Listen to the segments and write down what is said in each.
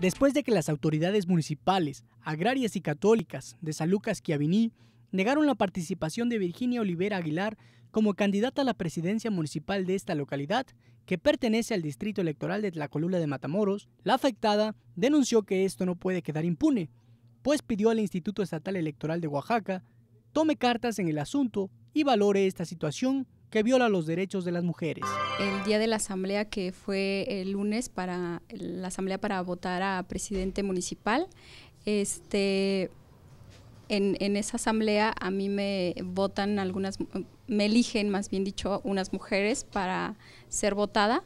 Después de que las autoridades municipales, agrarias y católicas de San Lucas Chiaviní negaron la participación de Virginia Olivera Aguilar como candidata a la presidencia municipal de esta localidad, que pertenece al distrito electoral de Tlacolula de Matamoros, la afectada denunció que esto no puede quedar impune, pues pidió al Instituto Estatal Electoral de Oaxaca tome cartas en el asunto y valore esta situación que viola los derechos de las mujeres. El día de la asamblea que fue el lunes para la asamblea para votar a presidente municipal, este en, esa asamblea a mí me votan algunas, me eligen más bien dicho unas mujeres para ser votada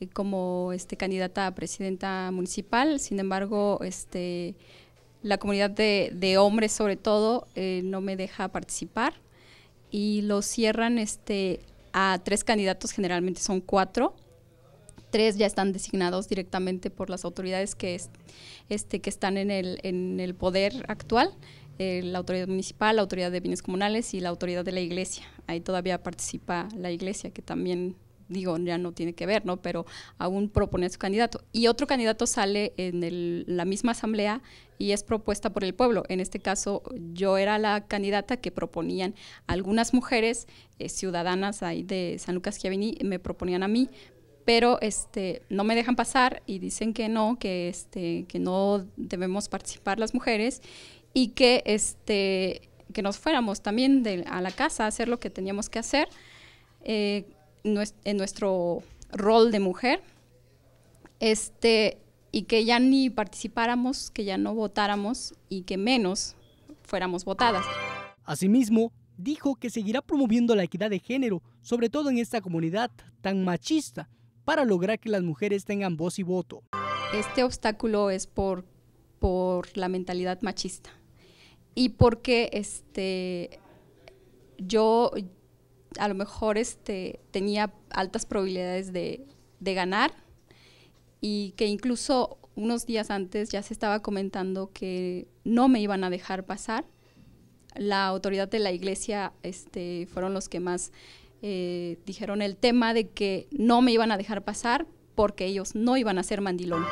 eh, como este, candidata a presidenta municipal. Sin embargo, este, la comunidad de, hombres sobre todo eh, no me deja participar y lo cierran este, a tres candidatos, generalmente son cuatro. Tres ya están designados directamente por las autoridades que, es, este, que están en el, en el poder actual, eh, la autoridad municipal, la autoridad de bienes comunales y la autoridad de la iglesia. Ahí todavía participa la iglesia, que también digo, ya no tiene que ver, ¿no? Pero aún propone a su candidato. Y otro candidato sale en el, la misma asamblea y es propuesta por el pueblo. En este caso, yo era la candidata que proponían algunas mujeres eh, ciudadanas ahí de San Lucas Chiavini, me proponían a mí, pero este no me dejan pasar y dicen que no, que este que no debemos participar las mujeres y que este que nos fuéramos también a la casa a hacer lo que teníamos que hacer. Eh, en nuestro rol de mujer, este, y que ya ni participáramos, que ya no votáramos y que menos fuéramos votadas. Asimismo, dijo que seguirá promoviendo la equidad de género, sobre todo en esta comunidad tan machista, para lograr que las mujeres tengan voz y voto. Este obstáculo es por, por la mentalidad machista y porque este, yo, a lo mejor este, tenía altas probabilidades de, ganar y que incluso unos días antes ya se estaba comentando que no me iban a dejar pasar. La autoridad de la iglesia este, fueron los que más eh, dijeron el tema de que no me iban a dejar pasar porque ellos no iban a ser mandilones.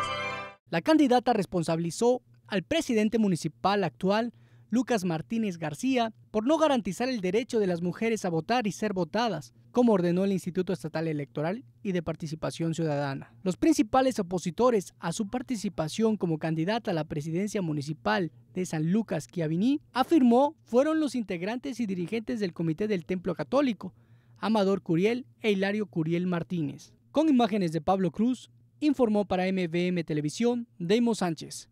La candidata responsabilizó al presidente municipal actual Lucas Martínez García por no garantizar el derecho de las mujeres a votar y ser votadas, como ordenó el Instituto Estatal Electoral y de Participación Ciudadana. Los principales opositores a su participación como candidata a la presidencia municipal de San Lucas Chiavini, afirmó, fueron los integrantes y dirigentes del Comité del Templo Católico, Amador Curiel e Hilario Curiel Martínez. Con imágenes de Pablo Cruz, informó para MVM Televisión Deimo Sánchez.